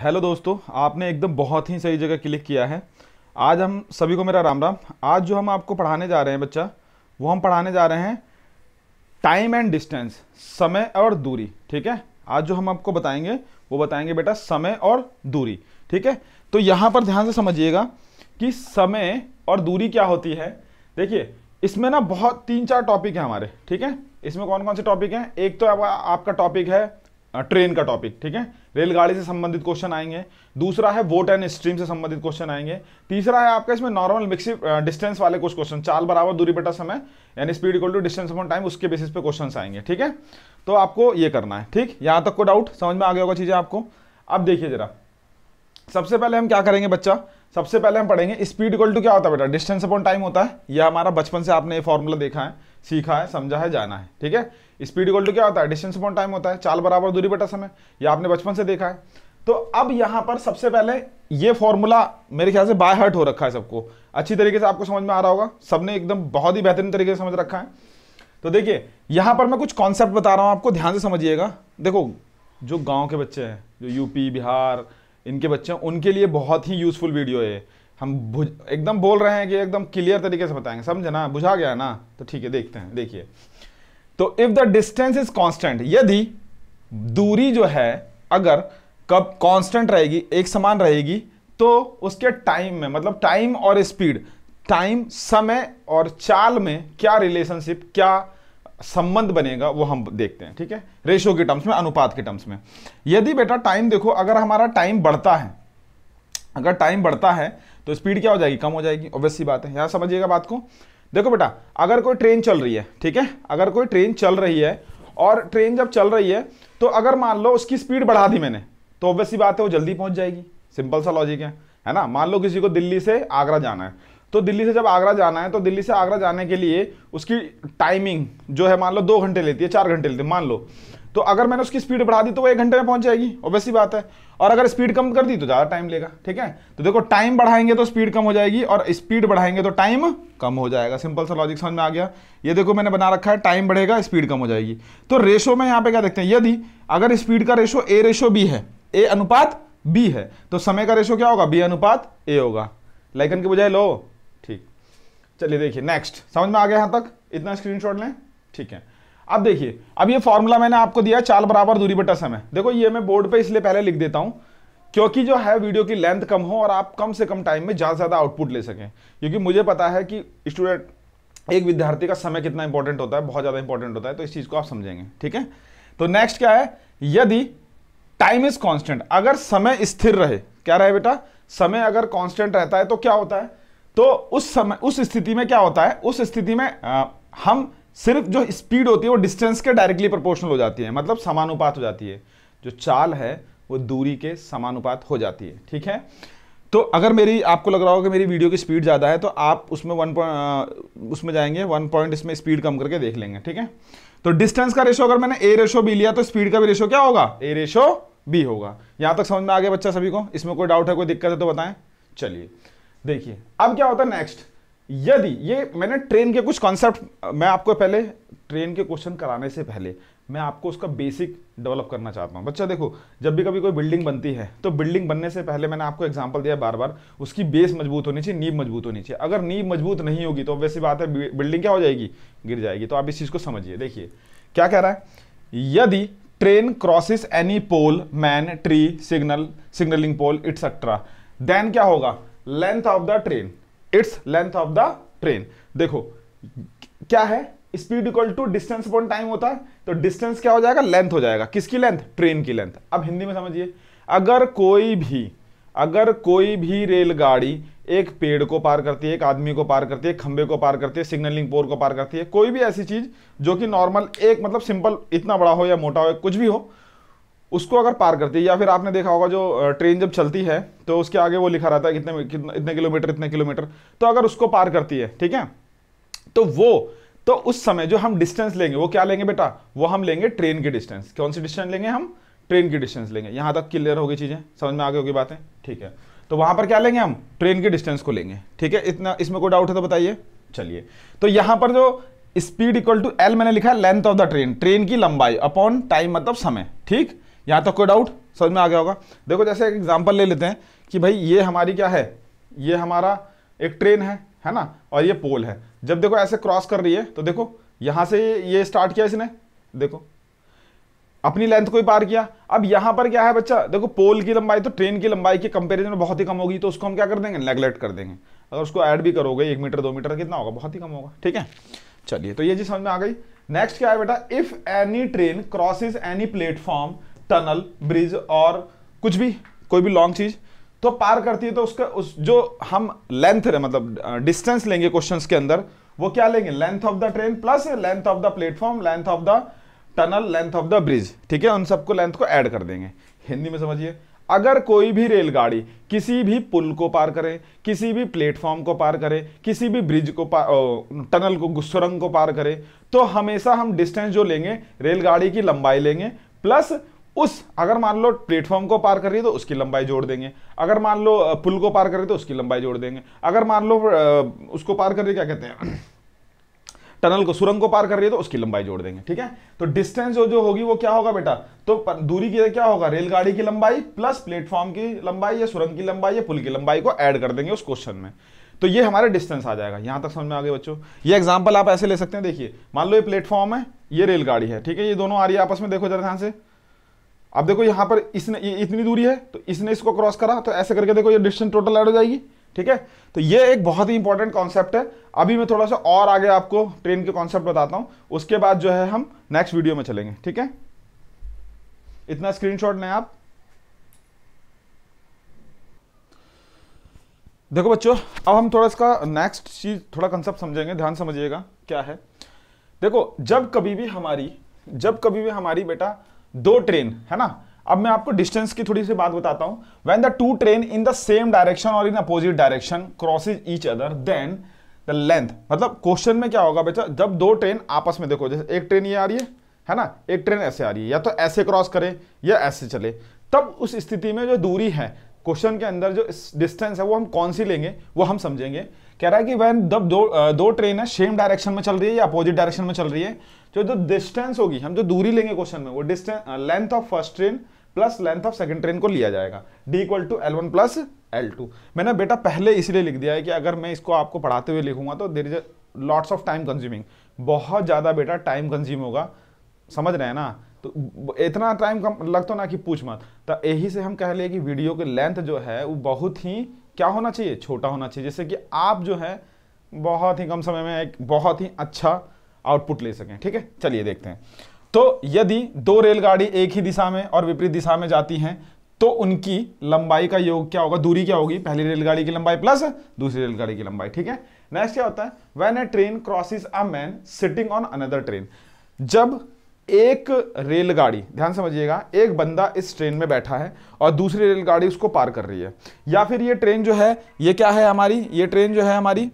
hello दोस्तों आपने एकदम बहुत ही सही जगह क्लिक किया है आज हम सभी को मेरा राम राम आज जो हम आपको पढ़ाने जा रहे हैं बच्चा वो हम पढ़ाने जा रहे हैं टाइम एंड डिस्टेंस समय और दूरी ठीक है आज जो हम आपको बताएंगे वो बताएंगे बेटा समय और दूरी ठीक है तो यहाँ पर ध्यान से समझिएगा कि समय और दूरी क्या होती है देखिए इसमें ना बहुत तीन चार टॉपिक हैं हमारे ठीक है इसमें कौन कौन से टॉपिक हैं एक तो आपका आपका टॉपिक है ट्रेन का टॉपिक ठीक है रेलगाड़ी से संबंधित क्वेश्चन आएंगे दूसरा है वोट एंड स्ट्रीम से संबंधित क्वेश्चन आएंगे तीसरा है आपका इसमें नॉर्मल मिक्सी डिस्टेंस वाले कुछ क्वेश्चन चाल बराबर दूरी बटा समय यानी speed equal to distance upon time उसके बेसिस पे क्वेश्चन आएंगे ठीक है तो आपको ये करना है ठीक यहाँ तक को डाउट समझ में आ गया होगा चीज़ें आपको अब देखिए जरा सबसे पहले हम क्या करेंगे बच्चा सबसे पहले हम पढ़ेंगे स्पीड इक्वल टू क्या होता है बेटा डिस्टेंस अपॉन टाइम होता है यह हमारा बचपन से आपने ये फॉर्मूला देखा है सीखा है समझा है जाना है ठीक है स्पीड इक्वल टू क्या होता है डिस्टेंस अपॉन टाइम होता है चाल बराबर दूरी बटा समय यह आपने बचपन से देखा है तो अब यहां पर सबसे पहले ये फॉर्मूला मेरे ख्याल से बाय हर्ट हो रखा है सबको अच्छी तरीके से आपको समझ में आ रहा होगा सबने एकदम बहुत ही बेहतरीन तरीके से समझ रखा है तो देखिए यहां पर मैं कुछ कॉन्सेप्ट बता रहा हूं आपको ध्यान से समझिएगा देखो जो गाँव के बच्चे हैं जो यूपी बिहार इनके बच्चे हैं उनके लिए बहुत ही यूजफुल वीडियो है हम एकदम बोल रहे हैं कि एकदम क्लियर तरीके से बताएंगे समझे ना बुझा गया ना तो ठीक है देखते हैं देखिए तो if the distance is constant यदि दूरी जो है अगर कब कांस्टेंट रहेगी एक समान रहेगी तो उसके टाइम में मतलब टाइम और स्पीड टाइम समय और चाल में क्या रिलेशनशिप क्या संबंध बनेगा वो हम देखते हैं ठीक है रेशो के टर्म्स में अनुपात के टर्म्स में यदि बेटा टाइम देखो अगर हमारा टाइम बढ़ता है अगर टाइम बढ़ता है तो स्पीड क्या हो जाएगी कम हो जाएगी ऑब्वियसली बात है यहाँ समझिएगा बात को देखो बेटा अगर कोई ट्रेन चल रही है ठीक है अगर कोई ट्रेन चल रही है और ट्रेन जब चल रही है तो अगर मान लो उसकी स्पीड बढ़ा दी मैंने तो ऑब्वियसली बात है वो जल्दी पहुंच जाएगी सिंपल सा लॉजिक है है ना मान लो किसी को दिल्ली से आगरा जाना है तो दिल्ली से जब आगरा जाना है तो दिल्ली से आगरा जाने के लिए उसकी टाइमिंग जो है मान लो दो घंटे लेती है चार घंटे लेती है मान लो तो अगर मैंने उसकी स्पीड बढ़ा दी तो वो एक घंटे में पहुंच जाएगी ऑब्वियसली बात है और अगर स्पीड कम कर दी तो ज़्यादा टाइम लेगा ठीक है तो देखो टाइम बढ़ाएंगे तो स्पीड कम हो जाएगी और स्पीड बढ़ाएंगे तो टाइम कम हो जाएगा सिंपल सा लॉजिक समझ में आ गया ये देखो मैंने बना रखा है टाइम बढ़ेगा स्पीड कम हो जाएगी तो रेशो में यहाँ पे क्या देखते हैं यदि अगर स्पीड का रेशो ए रेशो बी है ए अनुपात बी है तो समय का रेशो क्या होगा बी अनुपात ए होगा लाइकन की बजाय लो ठीक चलिए देखिए नेक्स्ट समझ में आ गया यहां तक इतना स्क्रीनशॉट लें ठीक है अब देखिए अब ये फॉर्मूला मैंने आपको दिया चाल बराबर दूरी बटा समय देखो ये मैं बोर्ड पे इसलिए पहले लिख देता हूं क्योंकि जो है वीडियो की लेंथ कम हो और आप कम से कम टाइम में ज़्यादा ज़्यादा आउटपुट ले सकें क्योंकि मुझे पता है कि स्टूडेंट एक विद्यार्थी का समय कितना इंपॉर्टेंट होता है बहुत ज़्यादा इंपॉर्टेंट होता है तो इस चीज़ को आप समझेंगे ठीक है तो नेक्स्ट क्या है यदि टाइम इज कॉन्स्टेंट अगर समय स्थिर रहे क्या रहे बेटा समय अगर कॉन्स्टेंट रहता है तो क्या होता है तो उस समय उस स्थिति में क्या होता है उस स्थिति में आ, हम सिर्फ जो स्पीड होती है वो डिस्टेंस के डायरेक्टली प्रोपोर्शनल हो जाती है मतलब समानुपात हो जाती है जो चाल है वो दूरी के समानुपात हो जाती है ठीक है तो अगर मेरी आपको लग रहा हो कि मेरी वीडियो की स्पीड ज़्यादा है तो आप उसमें वन पॉइंट उसमें जाएंगे वन पॉइंट इसमें स्पीड कम करके देख लेंगे ठीक है तो डिस्टेंस का रेशो अगर मैंने ए रेशो बी लिया तो स्पीड का भी रेशो क्या होगा ए रेशो बी होगा यहाँ तक समझ में आ गया बच्चा सभी को इसमें कोई डाउट है कोई दिक्कत है तो बताएं चलिए देखिए अब क्या होता है नेक्स्ट यदि ये मैंने ट्रेन के कुछ कॉन्सेप्ट मैं आपको पहले ट्रेन के क्वेश्चन कराने से पहले मैं आपको उसका बेसिक डेवलप करना चाहता हूँ बच्चा देखो जब भी कभी कोई बिल्डिंग बनती है तो बिल्डिंग बनने से पहले मैंने आपको एग्जाम्पल दिया बार बार उसकी बेस मजबूत होनी चाहिए नींब मजबूत होनी चाहिए अगर नींब मजबूत नहीं होगी तो वैसी बात है बिल्डिंग क्या हो जाएगी गिर जाएगी तो आप इस चीज़ को समझिए देखिए क्या कह रहा है यदि train crosses any pole man tree signal signalling pole इट्सट्रा देन क्या होगा length of the train its length of the train देखो क्या है speed equal to distance upon time होता है तो डिस्टेंस क्या हो जाएगा लेंथ हो जाएगा किसकी लेंथ ट्रेन की लेंथ अब हिंदी में समझिए अगर कोई भी अगर कोई भी रेलगाड़ी एक पेड़ को पार करती है एक आदमी को पार करती है खंबे को पार करती है सिग्नलिंग पोर को पार करती है कोई भी ऐसी चीज़ जो कि नॉर्मल एक मतलब सिंपल इतना बड़ा हो या मोटा हो कुछ भी हो उसको अगर पार करती है या फिर आपने देखा होगा जो ट्रेन जब चलती है तो उसके आगे वो लिखा रहता है कितने इतने किलोमीटर इतने किलोमीटर तो अगर उसको पार करती है ठीक है तो वो तो उस समय जो हम डिस्टेंस लेंगे वो क्या लेंगे बेटा वो हम लेंगे ट्रेन की डिस्टेंस कौन सी डिस्टेंस लेंगे हम ट्रेन की डिस्टेंस लेंगे यहां तक क्लियर होगी चीज़ें समझ में आगे होगी बातें ठीक है तो वहां पर क्या लेंगे हम ट्रेन की डिस्टेंस को लेंगे ठीक है इतना इसमें कोई डाउट है तो बताइए चलिए तो यहां पर जो स्पीड इक्वल टू एल मैंने लिखा है length of the train train की लंबाई अपॉन टाइम मतलब समय ठीक यहाँ तक कोई डाउट समझ में आ गया होगा देखो जैसे एक एग्जाम्पल ले लेते हैं कि भाई ये हमारी क्या है ये हमारा एक ट्रेन है है ना और ये पोल है जब देखो ऐसे क्रॉस कर रही है तो देखो यहाँ से ये स्टार्ट किया इसने देखो अपनी लेंथ को ही पार किया अब यहाँ पर क्या है बच्चा देखो पोल की लंबाई तो ट्रेन की लंबाई के कंपेरिजन में बहुत ही कम होगी तो उसको हम क्या कर देंगे नेगलेक्ट कर देंगे अगर उसको ऐड भी करोगे एक मीटर दो मीटर कितना होगा बहुत ही कम होगा ठीक है चलिए तो ये चीज समझ में आ गई नेक्स्ट क्या है बेटा if any train crosses any platform tunnel bridge और कुछ भी कोई भी लॉन्ग चीज तो पार करती है तो उसका उस जो हम लेंथ मतलब डिस्टेंस लेंगे क्वेश्चंस के अंदर वो क्या लेंगे length of the train plus length of the platform length of the tunnel length of the bridge ठीक है उन सबको लेंथ को ऐड कर देंगे हिंदी में समझिए अगर कोई भी रेलगाड़ी किसी भी पुल को पार करे किसी भी प्लेटफॉर्म को पार करे किसी भी ब्रिज को पार टनल को सुरंग को पार करे तो हमेशा हम डिस्टेंस जो लेंगे रेलगाड़ी की लंबाई लेंगे प्लस उस अगर मान लो प्लेटफॉर्म को पार कर रही है तो उसकी लंबाई जोड़ देंगे अगर मान लो पुल को पार कर रही है तो उसकी लंबाई जोड़ देंगे अगर मान लो उसको पार कर रही क्या कहते हैं टनल को सुरंग को पार कर रही है तो उसकी लंबाई जोड़ देंगे ठीक है तो डिस्टेंस जो जो होगी वो क्या होगा बेटा तो दूरी की क्या होगा रेलगाड़ी की लंबाई प्लस प्लेटफॉर्म की लंबाई या सुरंग की लंबाई या पुल की लंबाई को ऐड कर देंगे उस क्वेश्चन में तो ये हमारे डिस्टेंस आ जाएगा यहां तक समझ में आ गए बच्चों ये एग्जाम्पल आप ऐसे ले सकते हैं देखिए मान लो ये प्लेटफॉर्म है ये रेलगाड़ी है ठीक है ये दोनों आ रही है आपस में देखो जरा ध्यान से अब देखो यहां पर इसने ये इतनी दूरी है तो इसने इसको क्रॉस करा तो ऐसे करके देखो ये डिस्टेंस टोटल ऐड हो जाएगी ठीक है तो ये एक बहुत ही इंपॉर्टेंट कॉन्सेप्ट है अभी मैं थोड़ा सा और आगे आपको ट्रेन के कॉन्सेप्ट बताता हूं उसके बाद जो है हम नेक्स्ट वीडियो में चलेंगे ठीक है इतना स्क्रीनशॉट लें आप देखो बच्चों अब हम थोड़ा इसका नेक्स्ट चीज थोड़ा कंसेप्ट समझेंगे ध्यान समझिएगा क्या है देखो जब कभी भी हमारी जब कभी भी हमारी बेटा दो ट्रेन है ना अब मैं आपको डिस्टेंस की थोड़ी सी बात बताता हूं when the two train in the same direction और in opposite direction crosses each other then the length मतलब क्वेश्चन में क्या होगा बेटा जब दो ट्रेन आपस में देखो जैसे एक ट्रेन ये आ रही है है ना एक ट्रेन ऐसे आ रही है या तो ऐसे क्रॉस करे या ऐसे चले तब उस स्थिति में जो दूरी है क्वेश्चन के अंदर जो डिस्टेंस है वो हम कौन सी लेंगे वो हम समझेंगे कह रहा है कि वैन जब दो दो ट्रेन है सेम डायरेक्शन में चल रही है या अपोजिट डायरेक्शन में चल रही है तो जो डिस्टेंस होगी हम जो दूरी लेंगे क्वेश्चन में वो distance length of first train plus length of second train को लिया जाएगा D equal to L one plus L two मैंने बेटा पहले इसलिए लिख दिया है कि अगर मैं इसको आपको पढ़ाते हुए लिखूंगा तो there is lots of time consuming बहुत ज़्यादा बेटा टाइम कंज्यूम होगा समझ रहे हैं ना तो इतना टाइम कम लगता ना कि पूछ मत तो यही से हम कह लिए कि वीडियो के लेंथ जो है वो बहुत ही क्या होना चाहिए छोटा होना चाहिए जैसे कि आप जो है बहुत ही कम समय में एक बहुत ही अच्छा आउटपुट ले सकें ठीक है चलिए देखते हैं तो यदि दो रेलगाड़ी एक ही दिशा में और विपरीत दिशा में जाती हैं तो उनकी लंबाई का योग क्या होगा दूरी क्या होगी पहली रेलगाड़ी की लंबाई प्लस दूसरी रेलगाड़ी की लंबाई ठीक है नेक्स्ट क्या होता है when a train crosses a man sitting on another train जब एक रेलगाड़ी ध्यान समझिएगा एक बंदा इस ट्रेन में बैठा है और दूसरी रेलगाड़ी उसको पार कर रही है या फिर ये ट्रेन जो है ये क्या है हमारी ये ट्रेन जो है हमारी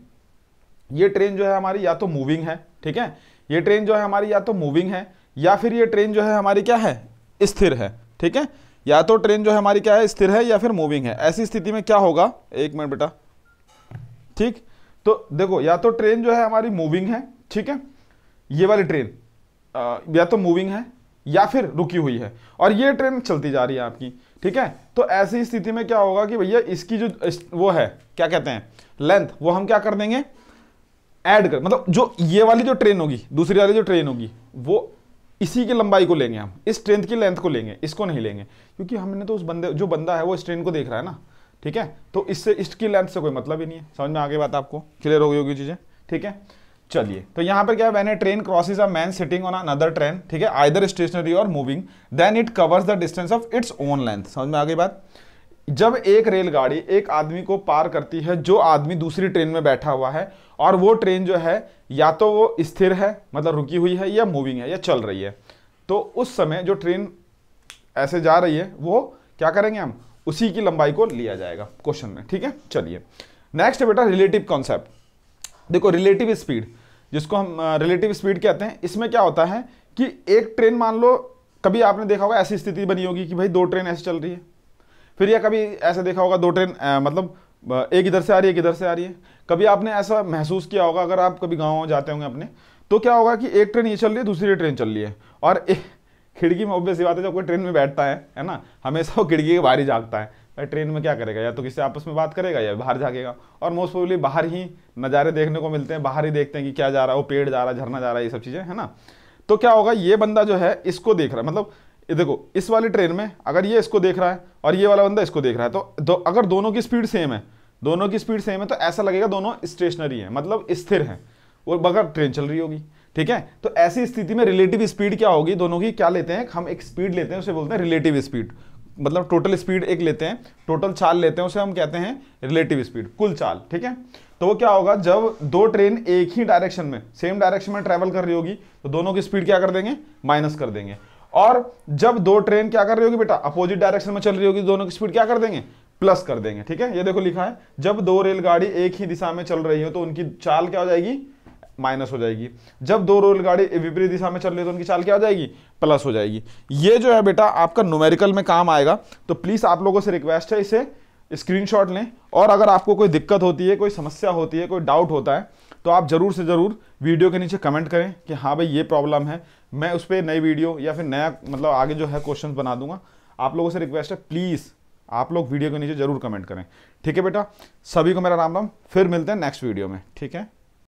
ये ट्रेन जो है हमारी या तो मूविंग है ठीक है ये ट्रेन जो है हमारी या तो मूविंग है या फिर ये ट्रेन जो है हमारी क्या है स्थिर है ठीक है या तो ट्रेन जो है हमारी क्या है स्थिर है या फिर मूविंग है ऐसी स्थिति में क्या होगा एक मिनट बेटा ठीक तो देखो या तो ट्रेन जो है हमारी मूविंग है ठीक है ये वाली ट्रेन या तो मूविंग है या फिर रुकी हुई है और ये ट्रेन चलती जा रही है आपकी ठीक है तो ऐसी स्थिति में क्या होगा कि भैया इसकी जो इस, वो है क्या कहते हैं लेंथ वो हम क्या कर देंगे ऐड कर मतलब जो ये वाली जो ट्रेन होगी दूसरी वाली जो ट्रेन होगी वो इसी की लंबाई को लेंगे हम इस ट्रेन की लेंथ को लेंगे इसको नहीं लेंगे क्योंकि हमने तो उस बंदे जो बंदा है वो इस ट्रेन को देख रहा है ना ठीक है तो इससे इसकी लेंथ से कोई मतलब ही नहीं है समझ में आगे बात आपको क्लियर हो गई होगी चीज़ें ठीक है चलिए तो यहां पर क्या है when a train crosses a man sitting on another train ठीक है आइदर स्टेशनरी और moving then it covers the distance of its own length समझ में आ गई बात जब एक रेलगाड़ी एक आदमी को पार करती है जो आदमी दूसरी ट्रेन में बैठा हुआ है और वो ट्रेन जो है या तो वो स्थिर है मतलब रुकी हुई है या मूविंग है या चल रही है तो उस समय जो ट्रेन ऐसे जा रही है वो क्या करेंगे हम उसी की लंबाई को लिया जाएगा क्वेश्चन में ठीक है चलिए नेक्स्ट बेटा रिलेटिव कॉन्सेप्ट देखो रिलेटिव स्पीड जिसको हम रिलेटिव स्पीड कहते हैं इसमें क्या होता है कि एक ट्रेन मान लो कभी आपने देखा होगा ऐसी स्थिति बनी होगी कि भाई दो ट्रेन ऐसे चल रही है फिर या कभी ऐसा देखा होगा दो ट्रेन मतलब एक इधर से आ रही है एक इधर से आ रही है कभी आपने ऐसा महसूस किया होगा अगर आप कभी गाँव जाते होंगे अपने तो क्या होगा कि एक ट्रेन ये चल रही है दूसरी ट्रेन चल रही है और खिड़की में ऑब्वियस बात है जब कोई ट्रेन में बैठता है है ना हमेशा वो खिड़की के बाहर ही जागता है ट्रेन में क्या करेगा या तो किसी आपस में बात करेगा या बाहर जाकेगा और मोस्ट प्रोबली बाहर ही नज़ारे देखने को मिलते हैं बाहर ही देखते हैं कि क्या जा रहा है वो पेड़ जा रहा है झरना जा रहा है ये सब चीज़ें है ना तो क्या होगा ये बंदा जो है इसको देख रहा है मतलब देखो इस वाली ट्रेन में अगर ये इसको देख रहा है और ये वाला बंदा इसको देख रहा है तो दो, अगर दोनों की स्पीड सेम है दोनों की स्पीड सेम है तो ऐसा लगेगा दोनों स्टेशनरी है मतलब स्थिर है और बगैर ट्रेन चल रही होगी ठीक है तो ऐसी स्थिति में रिलेटिव स्पीड क्या होगी दोनों की क्या लेते हैं हम एक स्पीड लेते हैं उसे बोलते हैं रिलेटिव स्पीड मतलब टोटल स्पीड एक लेते हैं टोटल चाल लेते हैं उसे हम कहते हैं रिलेटिव स्पीड कुल चाल ठीक है तो वो क्या होगा जब दो ट्रेन एक ही डायरेक्शन में सेम डायरेक्शन में ट्रेवल कर रही होगी तो दोनों की स्पीड क्या कर देंगे माइनस कर देंगे और जब दो ट्रेन क्या कर रही होगी बेटा अपोजिट डायरेक्शन में चल रही होगी दोनों की स्पीड क्या कर देंगे प्लस कर देंगे ठीक है ये देखो लिखा है जब दो रेलगाड़ी एक ही दिशा में चल रही हो तो उनकी चाल क्या हो जाएगी माइनस हो जाएगी जब दो रेलगाड़ी विपरीत दिशा में चल रही है तो उनकी चाल क्या हो जाएगी प्लस हो जाएगी ये जो है बेटा आपका न्यूमेरिकल में काम आएगा तो प्लीज़ आप लोगों से रिक्वेस्ट है इसे स्क्रीनशॉट लें और अगर आपको कोई दिक्कत होती है कोई समस्या होती है कोई डाउट होता है तो आप ज़रूर से ज़रूर वीडियो के नीचे कमेंट करें कि हाँ भाई ये प्रॉब्लम है मैं उस पर नई वीडियो या फिर नया मतलब आगे जो है क्वेश्चन बना दूंगा आप लोगों से रिक्वेस्ट है प्लीज़ आप लोग वीडियो के नीचे ज़रूर कमेंट करें ठीक है बेटा सभी को मेरा राम राम फिर मिलते हैं नेक्स्ट वीडियो में ठीक है